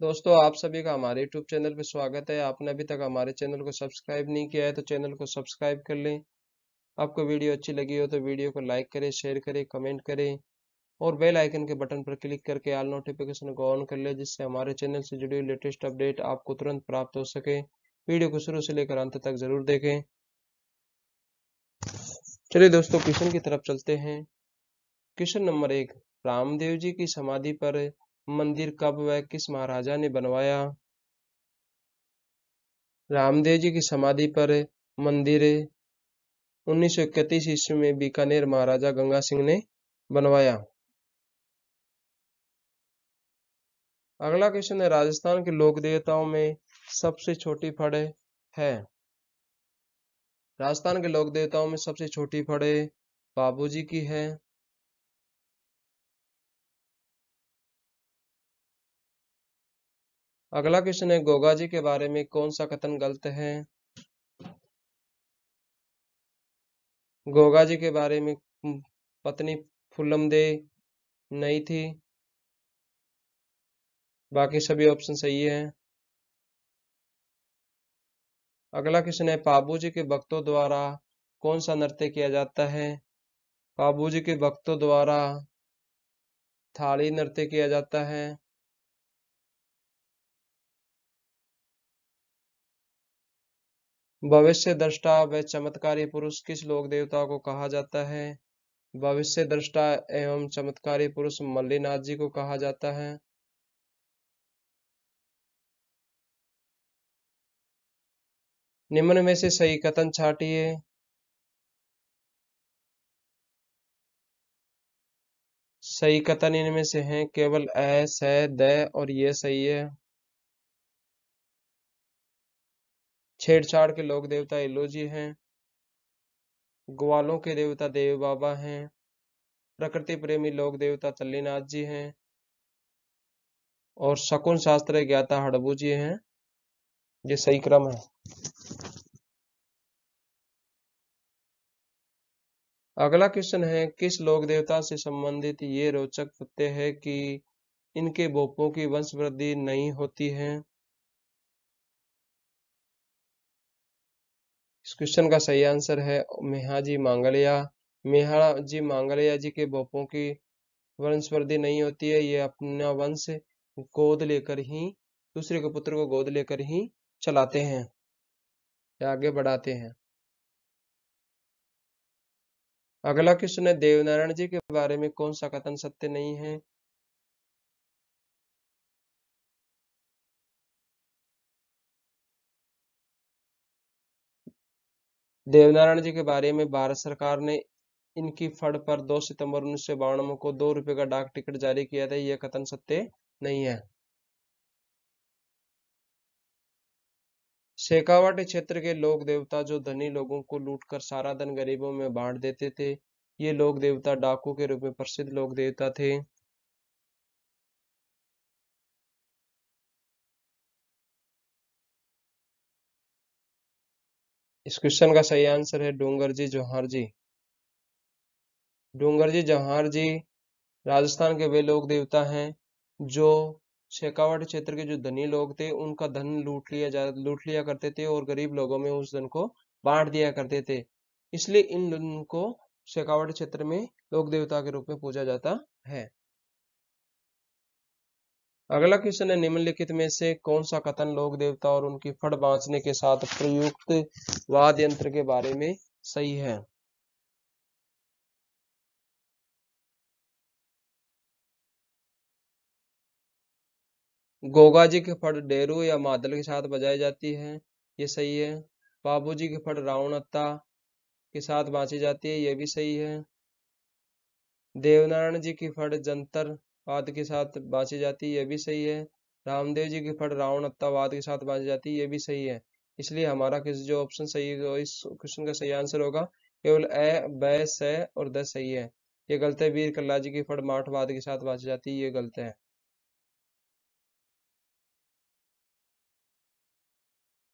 दोस्तों आप सभी का हमारे YouTube चैनल पर स्वागत है आपने अभी तक हमारे चैनल को सब्सक्राइब नहीं किया है तो चैनल को सब्सक्राइब कर लें आपको वीडियो अच्छी लगी हो तो वीडियो को लाइक करें शेयर करें कमेंट करें और बेल आइकन के बटन पर क्लिक करके आल नोटिफिकेशन को ऑन कर लें जिससे हमारे चैनल से जुड़ी लेटेस्ट अपडेट आपको तुरंत प्राप्त हो सके वीडियो को शुरू से लेकर अंत तक जरूर देखें चलिए दोस्तों क्वेश्चन की तरफ चलते हैं क्वेश्चन नंबर एक रामदेव जी की समाधि पर मंदिर कब व किस महाराजा ने बनवाया रामदेव जी की समाधि पर मंदिर उन्नीस सौ ईस्वी में बीकानेर महाराजा गंगा सिंह ने बनवाया अगला क्वेश्चन है राजस्थान के लोक देवताओं में सबसे छोटी फड़े है राजस्थान के लोक देवताओं में सबसे छोटी फड़े बाबूजी की है अगला क्वेश्चन है गोगा जी के बारे में कौन सा कथन गलत है गोगाजी के बारे में पत्नी फुलमदे नहीं थी बाकी सभी ऑप्शन सही है अगला क्वेश्चन है जी के भक्तों द्वारा कौन सा नृत्य किया जाता है बाबूजी के भक्तों द्वारा थाली नृत्य किया जाता है भविष्य दृष्टा व चमत्कारी पुरुष किस लोक देवता को कहा जाता है भविष्य दृष्टा एवं चमत्कारी पुरुष मल्लीनाथ जी को कहा जाता है निम्न में से सही कथन छाटिए सही कथन इनमें से हैं केवल ऐस स और ये सही है छेड़छाड़ के लोक देवता इलो जी हैं ग्वालों के देवता देव बाबा हैं प्रकृति प्रेमी लोक देवता तल्लीनाथ जी हैं और शकुन शास्त्र ज्ञाता हड़बू जी हैं ये सही क्रम है अगला क्वेश्चन है किस लोक देवता से संबंधित ये रोचक तथ्य है कि इनके बोपों की वंश वृद्धि नहीं होती है इस क्वेश्चन का सही आंसर है मेहाजी मांगलिया मेहा जी मांगलिया जी के बोपों की वृद्धि नहीं होती है ये अपना वंश गोद लेकर ही दूसरे के पुत्र को गोद लेकर ही चलाते हैं या आगे बढ़ाते हैं अगला क्वेश्चन है देवनारायण जी के बारे में कौन सा कथन सत्य नहीं है देवनारायण जी के बारे में भारत सरकार ने इनकी फड़ पर 2 सितंबर उन्नीस को दो रुपए का डाक टिकट जारी किया था यह कथन सत्य नहीं है शेखावट क्षेत्र के लोक देवता जो धनी लोगों को लूटकर सारा धन गरीबों में बांट देते थे ये लोक देवता डाकू के रूप में प्रसिद्ध लोक देवता थे इस क्वेश्चन का सही आंसर है डोंगर जी जौहार जी डोंगर जी जौहार जी राजस्थान के वे लोक देवता हैं जो शेखावट क्षेत्र के जो धनी लोग थे उनका धन लूट लिया जा लूट लिया करते थे और गरीब लोगों में उस धन को बांट दिया करते थे इसलिए इन लोगों को शेखावट क्षेत्र में लोक देवता के रूप में पूजा जाता है अगला क्वेश्चन है निम्नलिखित में से कौन सा कथन लोक देवता और उनकी फट बांचने के साथ प्रयुक्त वाद यंत्र के बारे में सही है गोगा जी की फट डेरू या मादल के साथ बजाई जाती है ये सही है बाबूजी की फट रावणता के साथ बांची जाती है ये भी सही है देवनारायण जी की फट जंतर वाद के साथ बाँची जाती है ये भी सही है रामदेव जी की फट रावण अत्तावाद के साथ बाँची जाती है ये भी सही है इसलिए हमारा किस जो ऑप्शन सही है तो इस क्वेश्चन का सही आंसर होगा केवल ए ब स और द सही है ये गलत है वीर कल्ला जी की फट माठवाद के साथ बाँची जाती है ये गलत है